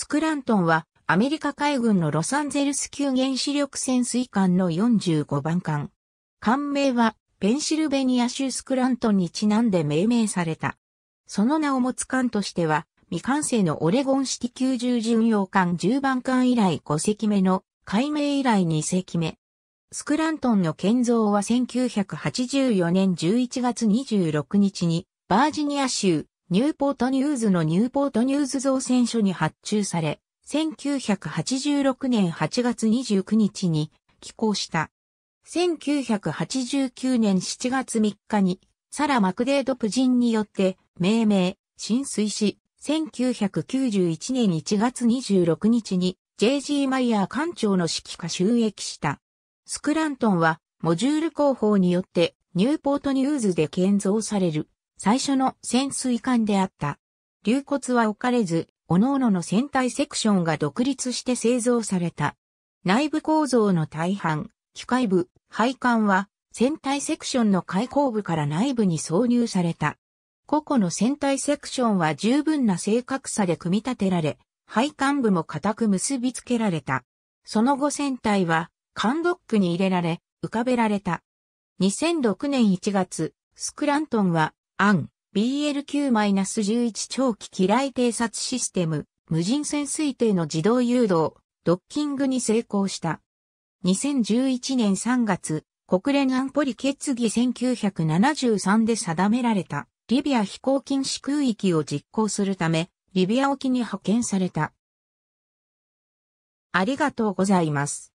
スクラントンはアメリカ海軍のロサンゼルス級原子力潜水艦の45番艦。艦名はペンシルベニア州スクラントンにちなんで命名された。その名を持つ艦としては未完成のオレゴンシティ90巡洋艦10番艦以来5隻目の海名以来2隻目。スクラントンの建造は1984年11月26日にバージニア州ニューポートニューズのニューポートニューズ造船所に発注され、1986年8月29日に寄港した。1989年7月3日に、サラ・マクデード夫人によって命名、浸水し、1991年1月26日に J.G. マイヤー艦長の指揮下収益した。スクラントンはモジュール工法によってニューポートニューズで建造される最初の潜水艦であった。流骨は置かれず、各々の船体セクションが独立して製造された。内部構造の大半、機械部、配管は、船体セクションの開口部から内部に挿入された。個々の船体セクションは十分な正確さで組み立てられ、配管部も固く結び付けられた。その後船体は、缶ドックに入れられ、浮かべられた。2006年1月、スクラントンは案、BLQ-11 長期機雷偵察システム、無人潜水艇の自動誘導、ドッキングに成功した。2011年3月、国連安保理決議1973で定められた、リビア飛行禁止空域を実行するため、リビア沖に派遣された。ありがとうございます。